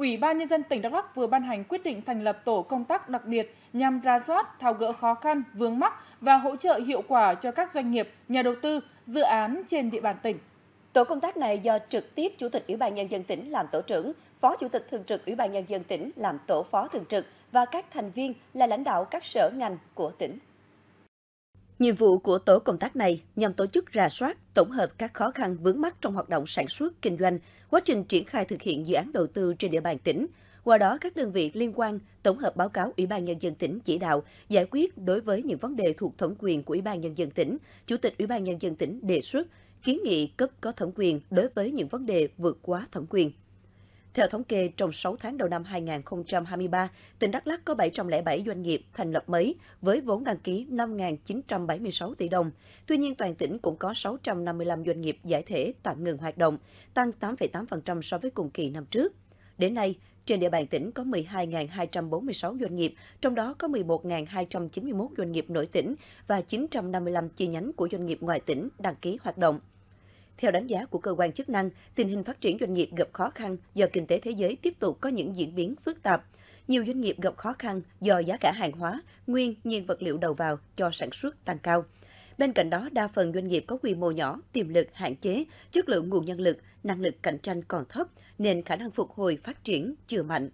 Ủy ban Nhân dân tỉnh Đắk Lắk vừa ban hành quyết định thành lập tổ công tác đặc biệt nhằm ra soát, thao gỡ khó khăn, vướng mắc và hỗ trợ hiệu quả cho các doanh nghiệp, nhà đầu tư, dự án trên địa bàn tỉnh. Tổ công tác này do trực tiếp Chủ tịch Ủy ban Nhân dân tỉnh làm tổ trưởng, Phó Chủ tịch Thường trực Ủy ban Nhân dân tỉnh làm tổ phó thường trực và các thành viên là lãnh đạo các sở ngành của tỉnh. Nhiệm vụ của tổ công tác này nhằm tổ chức rà soát, tổng hợp các khó khăn vướng mắt trong hoạt động sản xuất, kinh doanh, quá trình triển khai thực hiện dự án đầu tư trên địa bàn tỉnh. Qua đó, các đơn vị liên quan tổng hợp báo cáo Ủy ban Nhân dân tỉnh chỉ đạo giải quyết đối với những vấn đề thuộc thẩm quyền của Ủy ban Nhân dân tỉnh, Chủ tịch Ủy ban Nhân dân tỉnh đề xuất, kiến nghị cấp có thẩm quyền đối với những vấn đề vượt quá thẩm quyền. Theo thống kê, trong 6 tháng đầu năm 2023, tỉnh Đắk Lắk có 707 doanh nghiệp thành lập mới với vốn đăng ký 5.976 tỷ đồng. Tuy nhiên, toàn tỉnh cũng có 655 doanh nghiệp giải thể tạm ngừng hoạt động, tăng 8,8% so với cùng kỳ năm trước. Đến nay, trên địa bàn tỉnh có 12.246 doanh nghiệp, trong đó có 11.291 doanh nghiệp nội tỉnh và 955 chi nhánh của doanh nghiệp ngoài tỉnh đăng ký hoạt động. Theo đánh giá của cơ quan chức năng, tình hình phát triển doanh nghiệp gặp khó khăn do kinh tế thế giới tiếp tục có những diễn biến phức tạp. Nhiều doanh nghiệp gặp khó khăn do giá cả hàng hóa, nguyên, nhiên vật liệu đầu vào cho sản xuất tăng cao. Bên cạnh đó, đa phần doanh nghiệp có quy mô nhỏ, tiềm lực hạn chế, chất lượng nguồn nhân lực, năng lực cạnh tranh còn thấp, nên khả năng phục hồi phát triển chưa mạnh.